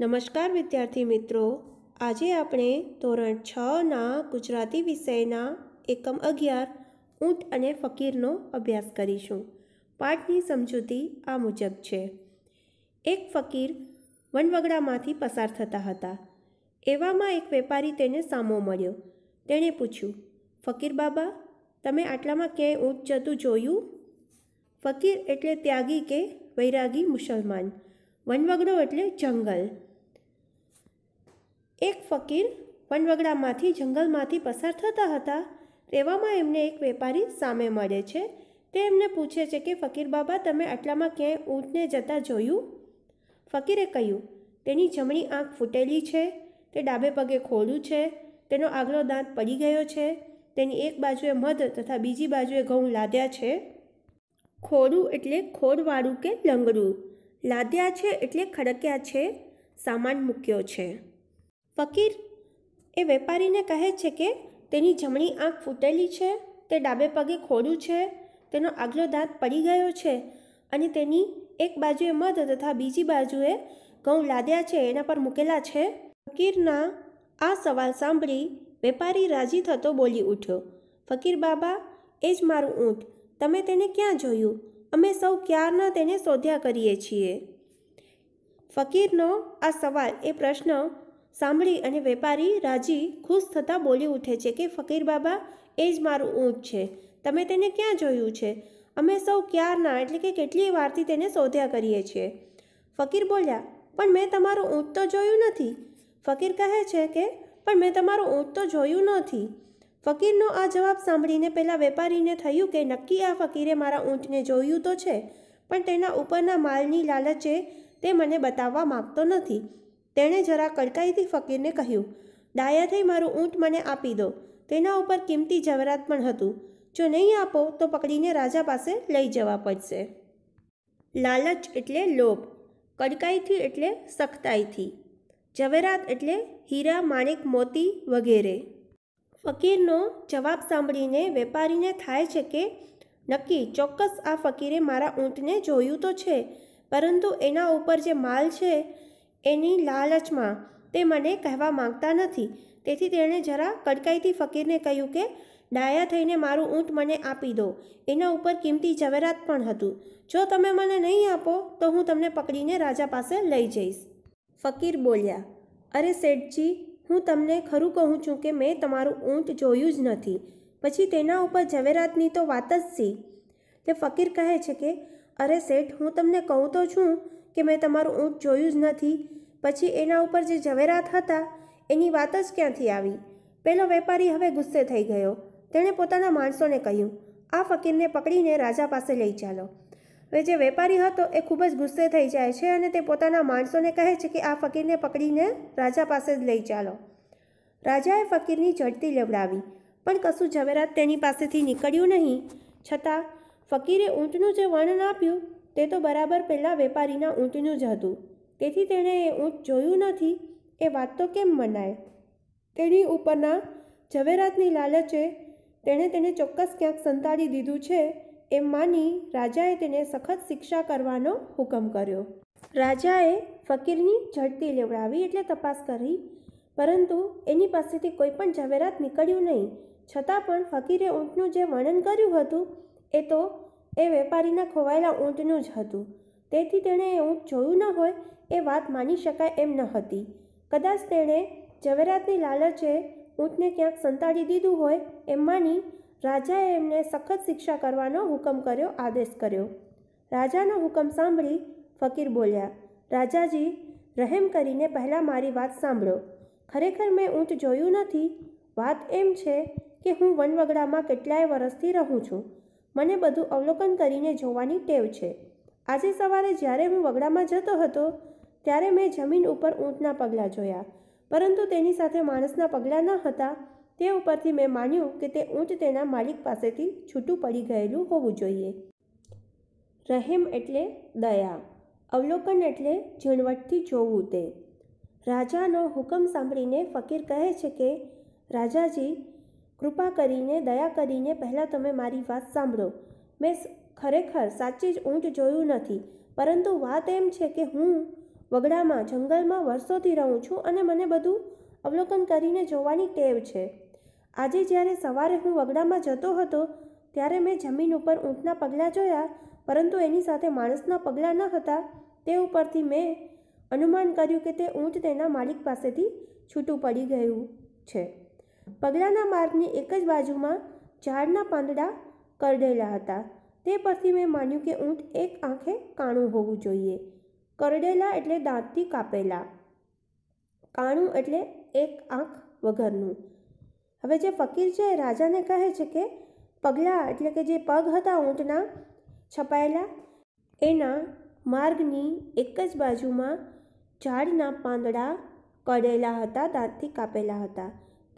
નમસ્કાર વિદ્યાર્થી મિત્રો આજે આપણે ધોરણ છના ગુજરાતી વિષયના એકમ અગિયાર ઊંટ અને ફકીરનો અભ્યાસ કરીશું પાઠની સમજૂતી આ મુજબ છે એક ફકીર વનવગડામાંથી પસાર થતા હતા એવામાં એક વેપારી તેને સામો મળ્યો તેણે પૂછ્યું ફકીર બાબા તમે આટલામાં ક્યાંય ઊંટ જતું જોયું ફકીર એટલે ત્યાગી કે વૈરાગી મુસલમાન વનવગડો એટલે જંગલ એક ફકીર વનવગડામાંથી જંગલમાંથી પસાર થતા હતા તેવામાં એમને એક વેપારી સામે મળે છે તે એમને પૂછે છે કે ફકીર બાબા તમે આટલામાં ક્યાંય ઊંટને જતા જોયું ફકીરે કહ્યું તેની જમણી આંખ ફૂટેલી છે તે ડાબે પગે ખોડું છે તેનો આગલો દાંત પડી ગયો છે તેની એક બાજુએ મધ તથા બીજી બાજુએ ઘઉં લાદ્યા છે ખોડું એટલે ખોડવાળું કે લંગડું લાદ્યા છે એટલે ખડક્યા છે સામાન મૂક્યો છે ફકીર એ વેપારીને કહે છે કે તેની જમણી આંખ ફૂટેલી છે તે ડાબે પગે ખોડું છે તેનો આગલો દાંત પડી ગયો છે અને તેની એક બાજુએ મધ તથા બીજી બાજુએ ઘઉં લાદ્યા છે એના પર મૂકેલા છે ફકીરના આ સવાલ સાંભળી વેપારી રાજી થતો બોલી ઉઠ્યો ફકીર બાબા એ જ મારું ઊંટ તમે તેને ક્યાં જોયું અમે સૌ ક્યારના તેને શોધ્યા કરીએ છીએ ફકીરનો આ સવાલ એ પ્રશ્ન સાંભળી અને વેપારી રાજી ખુશ થતાં બોલી ઉઠે છે કે ફકીર બાબા એ જ મારું ઊંટ છે તમે તેને ક્યાં જોયું છે અમે સૌ ક્યારના એટલે કે કેટલી વારથી તેને શોધ્યા કરીએ છીએ ફકીર બોલ્યા પણ મેં તમારું ઊંટ તો જોયું નથી ફકીર કહે છે કે પણ મેં તમારું ઊંટ તો જોયું નથી ફકીરનો આ જવાબ સાંભળીને પેલા વેપારીને થયું કે નક્કી આ ફકીરે મારા ઊંટને જોયું તો છે પણ તેના ઉપરના માલની લાલચે તે મને બતાવવા માગતો નથી તેણે જરા કડકાઈથી ફકીરને કહ્યું ડાયા થઈ મારું ઊંટ મને આપી દો તેના ઉપર કિંમતી જવરાત પણ હતું જો નહીં આપો તો પકડીને રાજા પાસે લઈ જવા પડશે લાલચ એટલે લોભ કડકાઈથી એટલે સખ્તાઈથી ઝવેરાત એટલે હીરા માણેક મોતી વગેરે ફકીરનો જવાબ સાંભળીને વેપારીને થાય છે કે નક્કી ચોક્કસ આ ફકીરે મારા ઊંટને જોયું તો છે પરંતુ એના ઉપર જે માલ છે એની લાલચમાં તે મને કહેવા માંગતા નથી તેથી તેણે જરા કડકાઈથી ફકીરને કહ્યું કે ડાયા થઈને મારું ઊંટ મને આપી દો એના ઉપર કિંમતી જવેરાત પણ હતું જો તમે મને નહીં આપો તો હું તમને પકડીને રાજા પાસે લઈ જઈશ ફકીર બોલ્યા અરે શેઠજી હું તમને ખરું કહું છું કે મેં તમારું ઊંટ જોયું જ નથી પછી તેના ઉપર ઝવેરાતની તો વાત જ સી તે ફકીર કહે છે કે અરે શેઠ હું તમને કહું તો છું કે મેં તમારું ઊંટ જોયું જ નથી પછી એના ઉપર જે ઝવેરાત હતા એની વાત જ ક્યાંથી આવી પેલો વેપારી હવે ગુસ્સે થઈ ગયો તેણે પોતાના માણસોને કહ્યું આ ફકીરને પકડીને રાજા પાસે લઈ ચાલો જે વેપારી હતો એ ખૂબ જ ગુસ્સે થઈ જાય છે અને તે પોતાના માણસોને કહે છે કે આ ફકીરને પકડીને રાજા પાસે જ લઈ ચાલો રાજાએ ફકીરની ઝડતી લેવડાવી પણ કશું ઝવેરાત તેની પાસેથી નીકળ્યું નહીં છતાં ફકીરે ઊંટનું જે વર્ણન આપ્યું તે તો બરાબર પહેલાં વેપારીના ઊંટનું જ હતું તેથી તેણે એ ઊંટ જોયું નથી એ વાત તો કેમ મનાય તેની ઉપરના ઝવેરાતની લાલચે તેણે તેને ચોક્કસ ક્યાંક સંતાડી દીધું છે એમ માની રાજાએ તેને સખત શિક્ષા કરવાનો હુકમ કર્યો રાજાએ ફકીરની ઝડતી લેવડાવી એટલે તપાસ કરી પરંતુ એની પાસેથી કોઈ પણ ઝવેરાત નીકળ્યું નહીં છતાં પણ ફકીરે ઊંટનું જે વર્ણન કર્યું હતું એ તો એ વેપારીના ખોવાયેલા ઊંટનું જ હતું તેથી તેણે એ ઊંટ જોયું ન હોય એ વાત માની શકાય એમ ન હતી કદાચ તેણે ઝવેરાતની લાલચે ઊંટને ક્યાંક સંતાડી દીધું હોય એમ માની રાજાએ એમને સખત શિક્ષા કરવાનો હુકમ કર્યો આદેશ કર્યો રાજાનો હુકમ સાંભળી ફકીર બોલ્યા રાજાજી રહેમ કરીને પહેલાં મારી વાત સાંભળો ખરેખર મેં ઊંટ જોયું નથી વાત એમ છે કે હું વનવગડામાં કેટલાય વર્ષથી રહું છું મને બધું અવલોકન કરીને જોવાની ટેવ છે આજે સવારે જ્યારે હું વગડામાં જતો હતો ત્યારે મેં જમીન ઉપર ઊંટના પગલાં જોયા પરંતુ તેની સાથે માણસના પગલાં ન હતા તે ઉપરથી મેં માન્યું કે તે ઊંટ તેના માલિક પાસેથી છૂટું પડી ગયેલું હોવું જોઈએ રહેમ એટલે દયા અવલોકન એટલે ઝીણવટથી જોવું તે રાજાનો હુકમ સાંભળીને ફકીર કહે છે કે રાજાજી કૃપા કરીને દયા કરીને પહેલાં તમે મારી વાત સાંભળો મેં ખરેખર સાચી જ ઊંટ જોયું નથી પરંતુ વાત એમ છે કે હું વગડામાં જંગલમાં વર્ષોથી રહું છું અને મને બધું અવલોકન કરીને જોવાની ટેવ છે આજે જ્યારે સવારે હું વગડામાં જતો હતો ત્યારે મેં જમીન ઉપર ઊંટના પગલાં જોયા પરંતુ એની સાથે માણસના પગલાં ન હતા તે ઉપરથી મેં અનુમાન કર્યું કે તે ઊંટ તેના માલિક પાસેથી છૂટું પડી ગયું છે પગલાંના માર્ગની એક જ બાજુમાં ઝાડના પાંદડા કરડેલા હતા તે પરથી મેં માન્યું કે ઊંટ એક આંખે કાણું હોવું જોઈએ કરડેલા એટલે દાંતથી કાપેલા કાણું એટલે એક આંખ વગરનું હવે જે ફકીર છે રાજાને કહે છે કે પગલાં એટલે કે જે પગ હતા ઊંટના છપાયેલા એના માર્ગની એક જ બાજુમાં ઝાડના પાંદડા કરેલા હતા દાંતથી કાપેલા હતા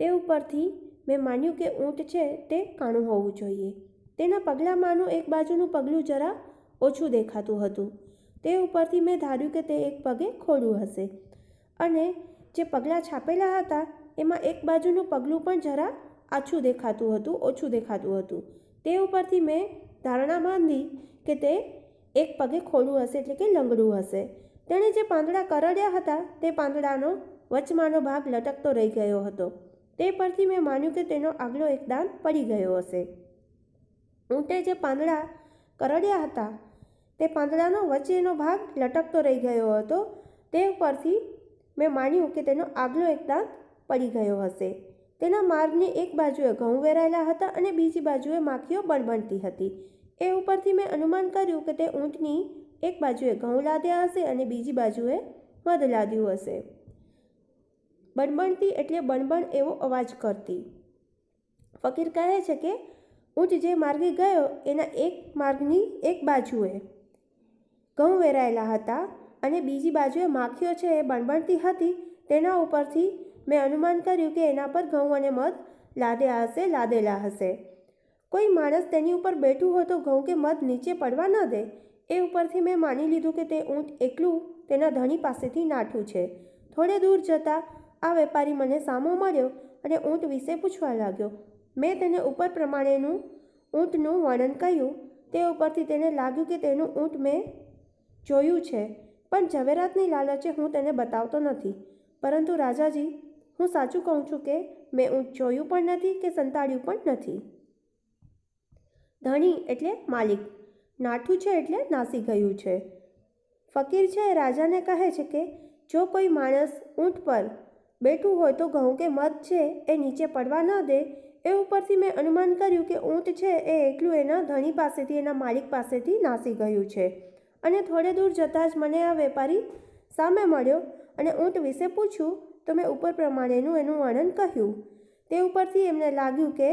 તે ઉપરથી મેં માન્યું કે ઊંટ છે તે કાણું હોવું જોઈએ તેના પગલામાંનું એક બાજુનું પગલું જરા ઓછું દેખાતું હતું તે ઉપરથી મેં ધાર્યું કે તે એક પગે ખોડું હશે અને જે પગલાં છાપેલા હતા એમાં એક બાજુનું પગલું પણ જરા આછું દેખાતું હતું ઓછું દેખાતું હતું તે ઉપરથી મેં ધારણા બાંધી કે તે એક પગે ખોલું હશે એટલે કે લંગડું હશે તેણે જે પાંદડા કરડ્યા હતા તે પાંદડાનો વચમાંનો ભાગ લટકતો રહી ગયો હતો તે પરથી મેં માન્યું કે તેનો આગલો એક દાન પડી ગયો હશે ઊંટે જે પાંદડા કરડ્યા હતા તે પાંદડાનો વચ્ચેનો ભાગ લટકતો રહી ગયો હતો તે ઉપરથી મેં માન્યું કે તેનો આગલો એક દાંત પડી ગયો હશે તેના માર્ગની એક બાજુએ ઘઉં વેરાયેલા હતા અને બીજી બાજુએ માખીઓ બણબણતી હતી એ ઉપરથી મેં અનુમાન કર્યું કે તે ઊંટની એક બાજુએ ઘઉં લાદ્યા હશે અને બીજી બાજુએ મધ લાદ્યું હશે બણબણતી એટલે બણબણ એવો અવાજ કરતી ફકીર કહે છે કે ઊંટ જે માર્ગે ગયો એના એક માર્ગની એક બાજુએ ઘઉં વેરાયેલા હતા અને બીજી બાજુએ માખીઓ છે એ બણબણતી હતી તેના ઉપરથી મેં અનુમાન કર્યું કે એના પર ઘઉં અને મધ લાદ્યા હશે લાદેલા હશે કોઈ માણસ તેની ઉપર બેઠું હોય તો ઘઉં કે મધ નીચે પડવા ન દે એ ઉપરથી મેં માની લીધું કે તે ઊંટ એકલું તેના ધણી પાસેથી નાઠું છે થોડે દૂર જતાં આ વેપારી મને સામો મળ્યો અને ઊંટ વિશે પૂછવા લાગ્યો મેં તેને ઉપર પ્રમાણેનું ઊંટનું વર્ણન કહ્યું તે ઉપરથી તેને લાગ્યું કે તેનું ઊંટ મેં જોયું છે પણ ઝવેરાતની લાલચે હું તેને બતાવતો નથી પરંતુ રાજાજી હું સાચું કહું છું કે મેં ઊંટ જોયું પણ નથી કે સંતાડ્યું પણ નથી ધણી એટલે માલિક નાઠું છે એટલે નાસી ગયું છે ફકીર છે રાજાને કહે છે કે જો કોઈ માણસ ઊંટ પર બેઠું હોય તો ઘઉં કે મધ છે એ નીચે પડવા ન દે એ ઉપરથી મેં અનુમાન કર્યું કે ઊંટ છે એ એકલું એના ધણી પાસેથી એના માલિક પાસેથી નાસી ગયું છે અને થોડે દૂર જતાં જ મને આ વેપારી સામે મળ્યો અને ઊંટ વિશે પૂછ્યું તો મેં ઉપર પ્રમાણેનું એનું વર્ણન કહ્યું તે ઉપરથી એમને લાગ્યું કે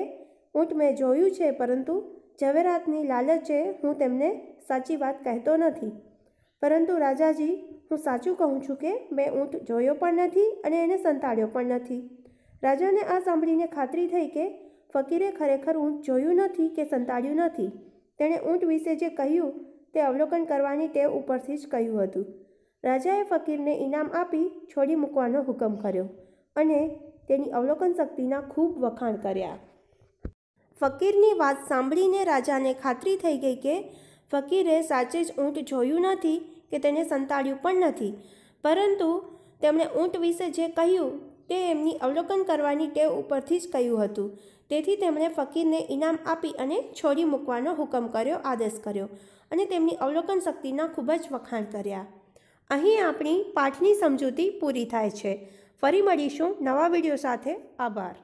ઊંટ મેં જોયું છે પરંતુ ઝવેરાતની લાલચે હું તેમને સાચી વાત કહેતો નથી પરંતુ રાજાજી હું સાચું કહું છું કે મેં ઊંટ જોયો પણ નથી અને એને સંતાડ્યો પણ નથી રાજાને આ સાંભળીને ખાતરી થઈ કે ફકીરે ખરેખર ઊંટ જોયું નથી કે સંતાડ્યું નથી તેણે ઊંટ વિશે જે કહ્યું તે અવલોકન કરવાની ટેવ ઉપરથી જ કહ્યું હતું રાજાએ ફકીરને ઇનામ આપી છોડી મૂકવાનો હુકમ કર્યો અને તેની અવલોકન શક્તિના ખૂબ વખાણ કર્યા ફકીરની વાત સાંભળીને રાજાને ખાતરી થઈ ગઈ કે ફકીરે સાચે જ ઊંટ જોયું નથી કે તેને સંતાડ્યું પણ નથી પરંતુ તેમણે ઊંટ વિશે જે કહ્યું તે એમની અવલોકન કરવાની ટેવ ઉપરથી જ કહ્યું હતું તેથી તેમણે ફકીરને ઇનામ આપી અને છોડી મૂકવાનો હુકમ કર્યો આદેશ કર્યો અને તેમની અવલોકન શક્તિના ખૂબ જ વખાણ કર્યા અહીં આપણી પાઠની સમજૂતી પૂરી થાય છે ફરી મળીશું નવા વિડીયો સાથે આભાર